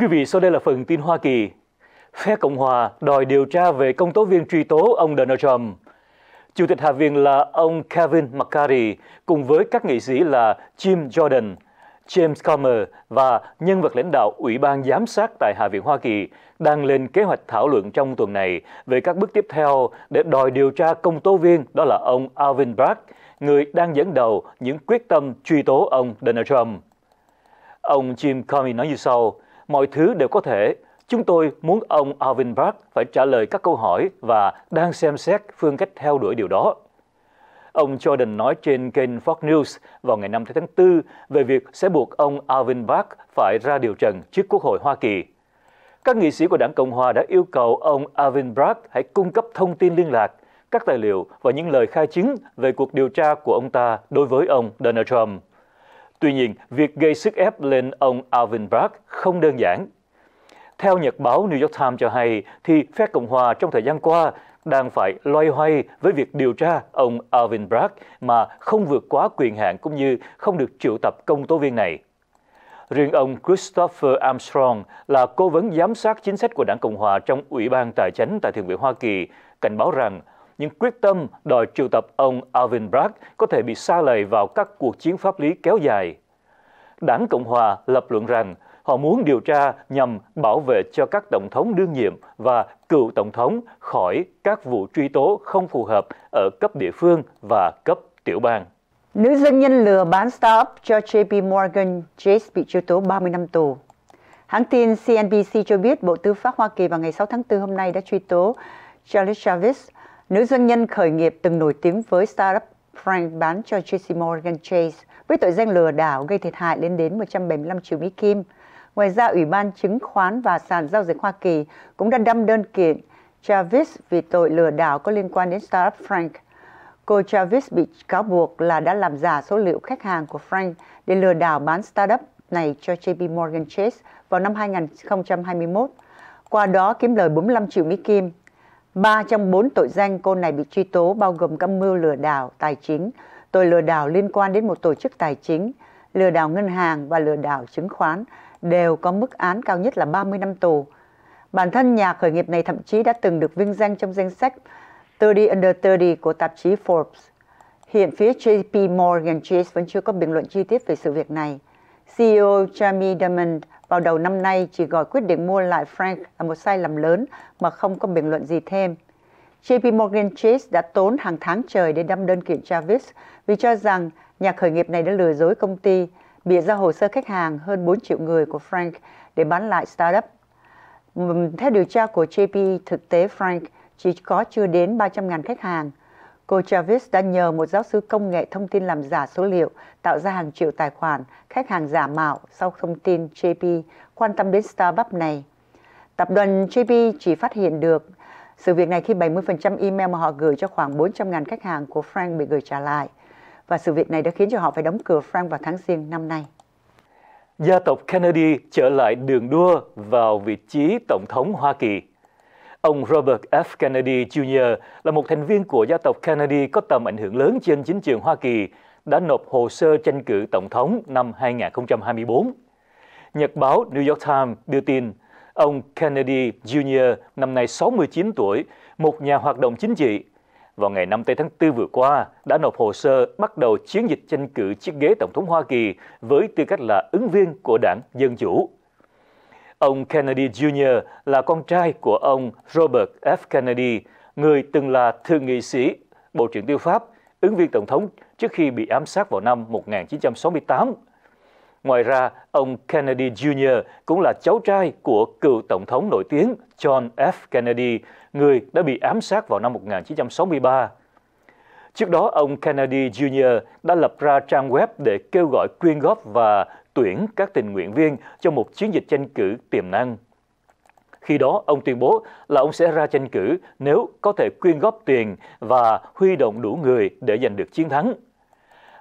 quý vị, sau đây là phần tin Hoa Kỳ. Phe Cộng hòa đòi điều tra về công tố viên truy tố ông Donald Trump. Chủ tịch Hạ viện là ông Kevin McCarthy cùng với các nghị sĩ là Jim Jordan, James Comer và nhân vật lãnh đạo Ủy ban Giám sát tại Hạ viện Hoa Kỳ đang lên kế hoạch thảo luận trong tuần này về các bước tiếp theo để đòi điều tra công tố viên đó là ông Alvin Bragg, người đang dẫn đầu những quyết tâm truy tố ông Donald Trump. Ông Jim Comey nói như sau, mọi thứ đều có thể. Chúng tôi muốn ông Alvin Park phải trả lời các câu hỏi và đang xem xét phương cách theo đuổi điều đó. Ông Jordan nói trên kênh Fox News vào ngày 5 tháng 4 về việc sẽ buộc ông Alvin Park phải ra điều trần trước Quốc hội Hoa Kỳ. Các nghị sĩ của đảng Cộng hòa đã yêu cầu ông Alvin Bragg hãy cung cấp thông tin liên lạc, các tài liệu và những lời khai chứng về cuộc điều tra của ông ta đối với ông Donald Trump. Tuy nhiên, việc gây sức ép lên ông Alvin Bragg không đơn giản. Theo nhật báo New York Times cho hay, thì phe Cộng hòa trong thời gian qua đang phải loay hoay với việc điều tra ông Alvin Bragg mà không vượt quá quyền hạn cũng như không được triệu tập công tố viên này. Riêng ông Christopher Armstrong là cố vấn giám sát chính sách của Đảng Cộng hòa trong Ủy ban Tài chính tại Thượng viện Hoa Kỳ cảnh báo rằng nhưng quyết tâm đòi triệu tập ông Alvin Bragg có thể bị xa lầy vào các cuộc chiến pháp lý kéo dài. Đảng Cộng Hòa lập luận rằng họ muốn điều tra nhằm bảo vệ cho các tổng thống đương nhiệm và cựu tổng thống khỏi các vụ truy tố không phù hợp ở cấp địa phương và cấp tiểu bang. Nữ doanh nhân lừa bán startup cho JP Morgan Chase bị truy tố 30 năm tù. Hãng tin CNBC cho biết Bộ Tư pháp Hoa Kỳ vào ngày 6 tháng 4 hôm nay đã truy tố Charles Chavez, Nữ doanh nhân khởi nghiệp từng nổi tiếng với startup Frank bán cho JC Morgan Chase với tội danh lừa đảo gây thiệt hại lên đến 175 triệu Mỹ Kim. Ngoài ra, Ủy ban Chứng khoán và Sàn Giao dịch Hoa Kỳ cũng đã đâm đơn kiện Travis vì tội lừa đảo có liên quan đến startup Frank. Cô Travis bị cáo buộc là đã làm giả số liệu khách hàng của Frank để lừa đảo bán startup này cho JP Morgan Chase vào năm 2021, qua đó kiếm lời 45 triệu Mỹ Kim. Ba trong bốn tội danh cô này bị truy tố bao gồm các mưu lừa đảo tài chính, tội lừa đảo liên quan đến một tổ chức tài chính, lừa đảo ngân hàng và lừa đảo chứng khoán đều có mức án cao nhất là 30 năm tù. Bản thân nhà khởi nghiệp này thậm chí đã từng được vinh danh trong danh sách 30 Under 30 của tạp chí Forbes. Hiện phía JP Morgan Chase vẫn chưa có bình luận chi tiết về sự việc này. CEO Jamie Dimon vào đầu năm nay, chỉ gọi quyết định mua lại Frank là một sai lầm lớn mà không có bình luận gì thêm. JP Morgan Chase đã tốn hàng tháng trời để đâm đơn kiện Travis vì cho rằng nhà khởi nghiệp này đã lừa dối công ty, bịa ra hồ sơ khách hàng hơn 4 triệu người của Frank để bán lại startup. Theo điều tra của JP, thực tế Frank chỉ có chưa đến 300.000 khách hàng, Cô Travis đã nhờ một giáo sư công nghệ thông tin làm giả số liệu, tạo ra hàng triệu tài khoản, khách hàng giả mạo sau thông tin JP quan tâm đến Starbucks này. Tập đoàn JP chỉ phát hiện được sự việc này khi 70% email mà họ gửi cho khoảng 400.000 khách hàng của Frank bị gửi trả lại. Và sự việc này đã khiến cho họ phải đóng cửa Frank vào tháng riêng năm nay. Gia tộc Kennedy trở lại đường đua vào vị trí Tổng thống Hoa Kỳ Ông Robert F. Kennedy Jr. là một thành viên của gia tộc Kennedy có tầm ảnh hưởng lớn trên chính trường Hoa Kỳ, đã nộp hồ sơ tranh cử tổng thống năm 2024. Nhật báo New York Times đưa tin, ông Kennedy Jr. năm nay 69 tuổi, một nhà hoạt động chính trị. Vào ngày 5 tây tháng 4 vừa qua, đã nộp hồ sơ bắt đầu chiến dịch tranh cử chiếc ghế Tổng thống Hoa Kỳ với tư cách là ứng viên của đảng Dân Chủ. Ông Kennedy Jr. là con trai của ông Robert F. Kennedy, người từng là thượng nghị sĩ, Bộ trưởng Tư pháp, ứng viên Tổng thống trước khi bị ám sát vào năm 1968. Ngoài ra, ông Kennedy Jr. cũng là cháu trai của cựu Tổng thống nổi tiếng John F. Kennedy, người đã bị ám sát vào năm 1963. Trước đó, ông Kennedy Jr. đã lập ra trang web để kêu gọi quyên góp và tuyển các tình nguyện viên cho một chiến dịch tranh cử tiềm năng. Khi đó, ông tuyên bố là ông sẽ ra tranh cử nếu có thể quyên góp tiền và huy động đủ người để giành được chiến thắng.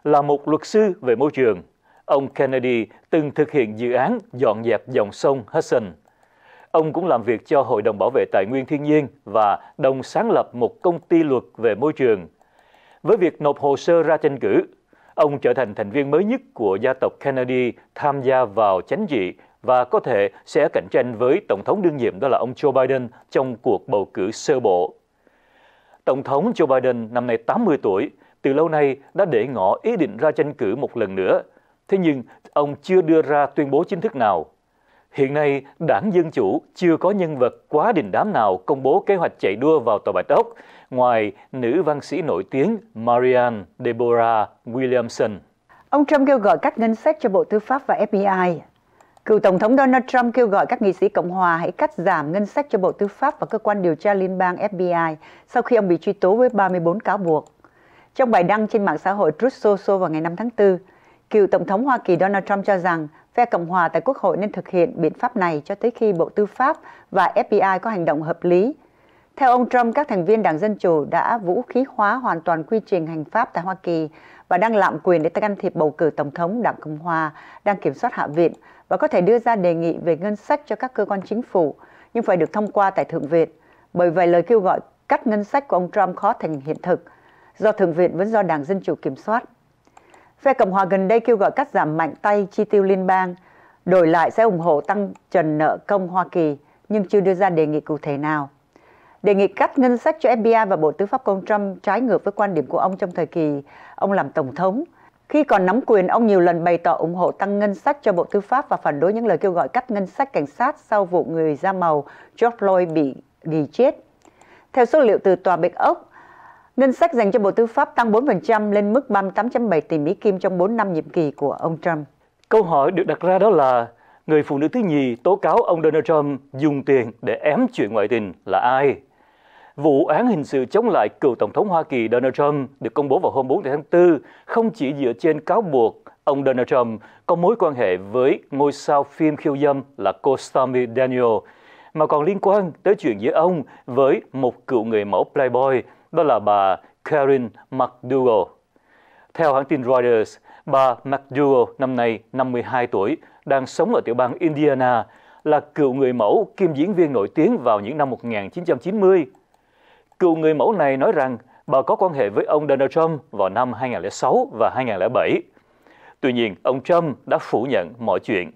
Là một luật sư về môi trường, ông Kennedy từng thực hiện dự án dọn dẹp dòng sông Hudson. Ông cũng làm việc cho Hội đồng Bảo vệ Tài nguyên Thiên nhiên và đồng sáng lập một công ty luật về môi trường. Với việc nộp hồ sơ ra tranh cử, Ông trở thành thành viên mới nhất của gia tộc Kennedy tham gia vào chánh trị và có thể sẽ cạnh tranh với Tổng thống đương nhiệm đó là ông Joe Biden trong cuộc bầu cử sơ bộ. Tổng thống Joe Biden năm nay 80 tuổi, từ lâu nay đã để ngỏ ý định ra tranh cử một lần nữa. Thế nhưng, ông chưa đưa ra tuyên bố chính thức nào Hiện nay, đảng Dân Chủ chưa có nhân vật quá đình đám nào công bố kế hoạch chạy đua vào Tòa Bạch Ốc, ngoài nữ văn sĩ nổi tiếng Marianne Deborah Williamson. Ông Trump kêu gọi cắt ngân sách cho Bộ Tư pháp và FBI. Cựu Tổng thống Donald Trump kêu gọi các nghị sĩ Cộng hòa hãy cắt giảm ngân sách cho Bộ Tư pháp và Cơ quan Điều tra Liên bang FBI sau khi ông bị truy tố với 34 cáo buộc. Trong bài đăng trên mạng xã hội Truth Social vào ngày 5 tháng 4, Cựu Tổng thống Hoa Kỳ Donald Trump cho rằng phe Cộng hòa tại Quốc hội nên thực hiện biện pháp này cho tới khi Bộ Tư pháp và FBI có hành động hợp lý. Theo ông Trump, các thành viên Đảng Dân Chủ đã vũ khí hóa hoàn toàn quy trình hành pháp tại Hoa Kỳ và đang lạm quyền để can thiệp bầu cử Tổng thống Đảng Cộng Hòa đang kiểm soát Hạ viện và có thể đưa ra đề nghị về ngân sách cho các cơ quan chính phủ, nhưng phải được thông qua tại Thượng viện. Bởi vậy, lời kêu gọi cắt ngân sách của ông Trump khó thành hiện thực, do Thượng viện vẫn do Đảng Dân Chủ kiểm soát. Phe Cộng hòa gần đây kêu gọi cắt giảm mạnh tay chi tiêu liên bang, đổi lại sẽ ủng hộ tăng trần nợ công Hoa Kỳ nhưng chưa đưa ra đề nghị cụ thể nào. Đề nghị cắt ngân sách cho FBI và Bộ Tư pháp của Trump trái ngược với quan điểm của ông trong thời kỳ ông làm Tổng thống. Khi còn nắm quyền, ông nhiều lần bày tỏ ủng hộ tăng ngân sách cho Bộ Tư pháp và phản đối những lời kêu gọi cắt ngân sách cảnh sát sau vụ người da màu George Floyd bị ghi chết. Theo số liệu từ Tòa Bạch Ốc, Ngân sách dành cho Bộ Tư pháp tăng 4% lên mức 38.7 tỷ Mỹ Kim trong 4 năm nhiệm kỳ của ông Trump. Câu hỏi được đặt ra đó là người phụ nữ thứ nhì tố cáo ông Donald Trump dùng tiền để ém chuyện ngoại tình là ai? Vụ án hình sự chống lại cựu Tổng thống Hoa Kỳ Donald Trump được công bố vào hôm 4 tháng 4 không chỉ dựa trên cáo buộc ông Donald Trump có mối quan hệ với ngôi sao phim khiêu dâm là cô Stormy Daniel, mà còn liên quan tới chuyện giữa ông với một cựu người mẫu Playboy – đó là bà Karen McDougall. Theo hãng tin Reuters, bà McDougall năm nay 52 tuổi, đang sống ở tiểu bang Indiana, là cựu người mẫu kim diễn viên nổi tiếng vào những năm 1990. Cựu người mẫu này nói rằng bà có quan hệ với ông Donald Trump vào năm 2006 và 2007. Tuy nhiên, ông Trump đã phủ nhận mọi chuyện.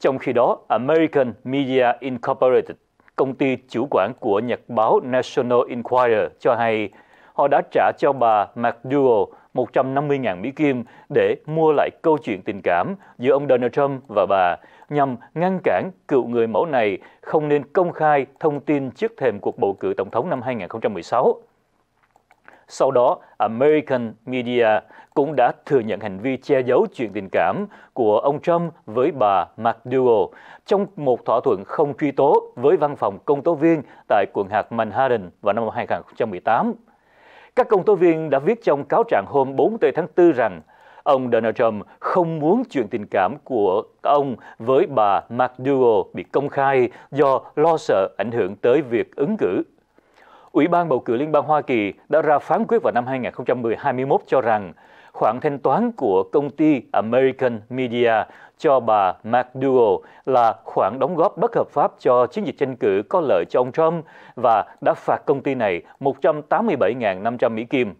Trong khi đó, American Media Incorporated công ty chủ quản của nhật báo National Enquirer cho hay họ đã trả cho bà McDowell 150.000 Mỹ Kim để mua lại câu chuyện tình cảm giữa ông Donald Trump và bà nhằm ngăn cản cựu người mẫu này không nên công khai thông tin trước thềm cuộc bầu cử tổng thống năm 2016. Sau đó, American Media cũng đã thừa nhận hành vi che giấu chuyện tình cảm của ông Trump với bà McDougal trong một thỏa thuận không truy tố với văn phòng công tố viên tại quận hạt Manhattan vào năm 2018. Các công tố viên đã viết trong cáo trạng hôm 4 tháng 4 rằng ông Donald Trump không muốn chuyện tình cảm của ông với bà McDougal bị công khai do lo sợ ảnh hưởng tới việc ứng cử. Ủy ban bầu cử Liên bang Hoa Kỳ đã ra phán quyết vào năm 2021 cho rằng khoản thanh toán của công ty American Media cho bà McDougall là khoản đóng góp bất hợp pháp cho chiến dịch tranh cử có lợi cho ông Trump và đã phạt công ty này 187.500 Mỹ Kim.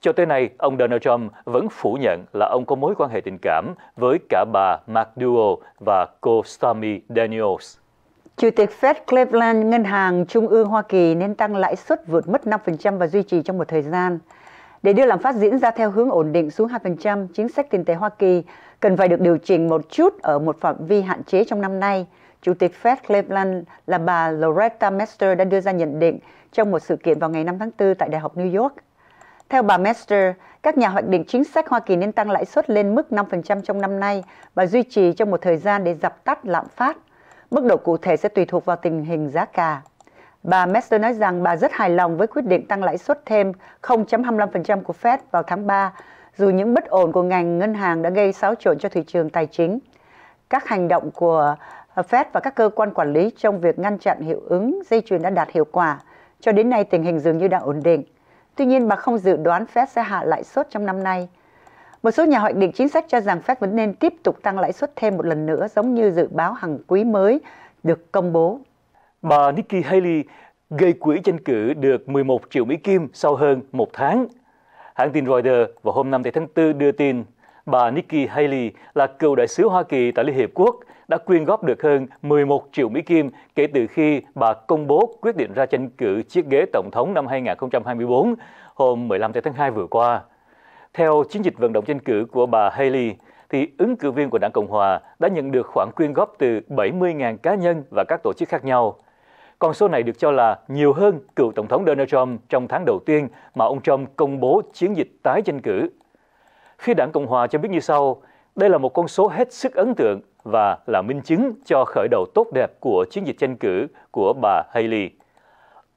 Cho tới nay, ông Donald Trump vẫn phủ nhận là ông có mối quan hệ tình cảm với cả bà McDougall và cô Stormy Daniels. Chủ tịch Fed Cleveland, Ngân hàng Trung ương Hoa Kỳ nên tăng lãi suất vượt mức 5% và duy trì trong một thời gian. Để đưa lạm phát diễn ra theo hướng ổn định xuống 2%, chính sách tiền tệ Hoa Kỳ cần phải được điều chỉnh một chút ở một phạm vi hạn chế trong năm nay. Chủ tịch Fed Cleveland là bà Loretta Mester đã đưa ra nhận định trong một sự kiện vào ngày 5 tháng 4 tại Đại học New York. Theo bà Mester, các nhà hoạch định chính sách Hoa Kỳ nên tăng lãi suất lên mức 5% trong năm nay và duy trì trong một thời gian để dập tắt lạm phát Mức độ cụ thể sẽ tùy thuộc vào tình hình giá cả. Bà Mester nói rằng bà rất hài lòng với quyết định tăng lãi suất thêm 0.25% của Fed vào tháng 3, dù những bất ổn của ngành ngân hàng đã gây xáo trộn cho thị trường tài chính. Các hành động của Fed và các cơ quan quản lý trong việc ngăn chặn hiệu ứng dây chuyền đã đạt hiệu quả. Cho đến nay tình hình dường như đã ổn định. Tuy nhiên bà không dự đoán Fed sẽ hạ lãi suất trong năm nay. Một số nhà hoạch định chính sách cho rằng Fed vẫn nên tiếp tục tăng lãi suất thêm một lần nữa giống như dự báo hàng quý mới được công bố. Bà Nikki Haley gây quỹ tranh cử được 11 triệu Mỹ Kim sau hơn một tháng. Hãng tin Reuters vào hôm 5 tháng 4 đưa tin bà Nikki Haley là cựu đại sứ Hoa Kỳ tại Liên Hiệp Quốc đã quyên góp được hơn 11 triệu Mỹ Kim kể từ khi bà công bố quyết định ra tranh cử chiếc ghế tổng thống năm 2024 hôm 15 tháng 2 vừa qua. Theo chiến dịch vận động tranh cử của bà Haley, thì ứng cử viên của đảng Cộng Hòa đã nhận được khoản quyên góp từ 70.000 cá nhân và các tổ chức khác nhau. Con số này được cho là nhiều hơn cựu Tổng thống Donald Trump trong tháng đầu tiên mà ông Trump công bố chiến dịch tái tranh cử. Phía đảng Cộng Hòa cho biết như sau, đây là một con số hết sức ấn tượng và là minh chứng cho khởi đầu tốt đẹp của chiến dịch tranh cử của bà Haley.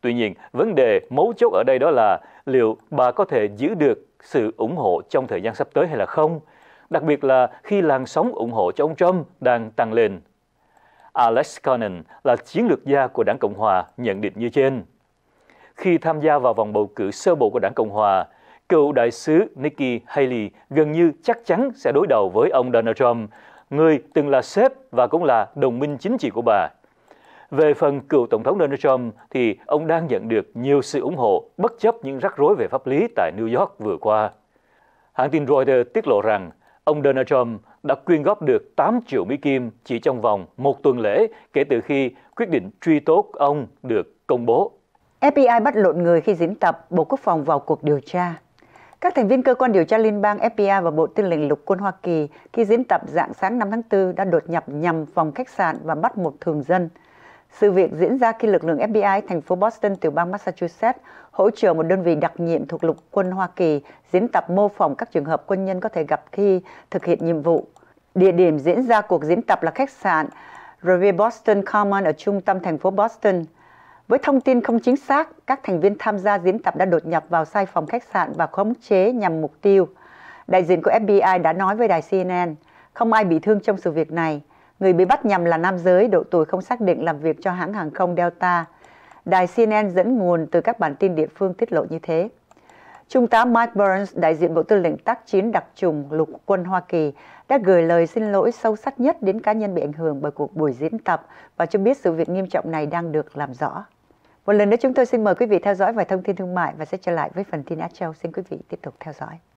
Tuy nhiên, vấn đề mấu chốt ở đây đó là liệu bà có thể giữ được sự ủng hộ trong thời gian sắp tới hay là không, đặc biệt là khi làn sóng ủng hộ cho ông Trump đang tăng lên. Alex Conan là chiến lược gia của Đảng Cộng Hòa nhận định như trên. Khi tham gia vào vòng bầu cử sơ bộ của Đảng Cộng Hòa, cựu đại sứ Nikki Haley gần như chắc chắn sẽ đối đầu với ông Donald Trump, người từng là sếp và cũng là đồng minh chính trị của bà về phần cựu Tổng thống Donald Trump thì ông đang nhận được nhiều sự ủng hộ bất chấp những rắc rối về pháp lý tại New York vừa qua. Hãng tin Reuters tiết lộ rằng ông Donald Trump đã quyên góp được 8 triệu Mỹ Kim chỉ trong vòng một tuần lễ kể từ khi quyết định truy tố ông được công bố. FBI bắt lộn người khi diễn tập Bộ Quốc phòng vào cuộc điều tra. Các thành viên cơ quan điều tra liên bang FBI và Bộ Tư lệnh Lục quân Hoa Kỳ khi diễn tập dạng sáng 5 tháng 4 đã đột nhập nhằm phòng khách sạn và bắt một thường dân – sự việc diễn ra khi lực lượng FBI thành phố Boston tiểu bang Massachusetts hỗ trợ một đơn vị đặc nhiệm thuộc lục quân Hoa Kỳ diễn tập mô phỏng các trường hợp quân nhân có thể gặp khi thực hiện nhiệm vụ. Địa điểm diễn ra cuộc diễn tập là khách sạn Revere Boston Common ở trung tâm thành phố Boston. Với thông tin không chính xác, các thành viên tham gia diễn tập đã đột nhập vào sai phòng khách sạn và khống chế nhằm mục tiêu. Đại diện của FBI đã nói với đài CNN, không ai bị thương trong sự việc này. Người bị bắt nhằm là nam giới, độ tuổi không xác định làm việc cho hãng hàng không Delta. Đài CNN dẫn nguồn từ các bản tin địa phương tiết lộ như thế. Trung tá Mike Burns, đại diện Bộ Tư lệnh Tác chiến đặc trùng lục quân Hoa Kỳ, đã gửi lời xin lỗi sâu sắc nhất đến cá nhân bị ảnh hưởng bởi cuộc buổi diễn tập và cho biết sự việc nghiêm trọng này đang được làm rõ. Một lần nữa chúng tôi xin mời quý vị theo dõi vài thông tin thương mại và sẽ trở lại với phần tin Á Châu. Xin quý vị tiếp tục theo dõi.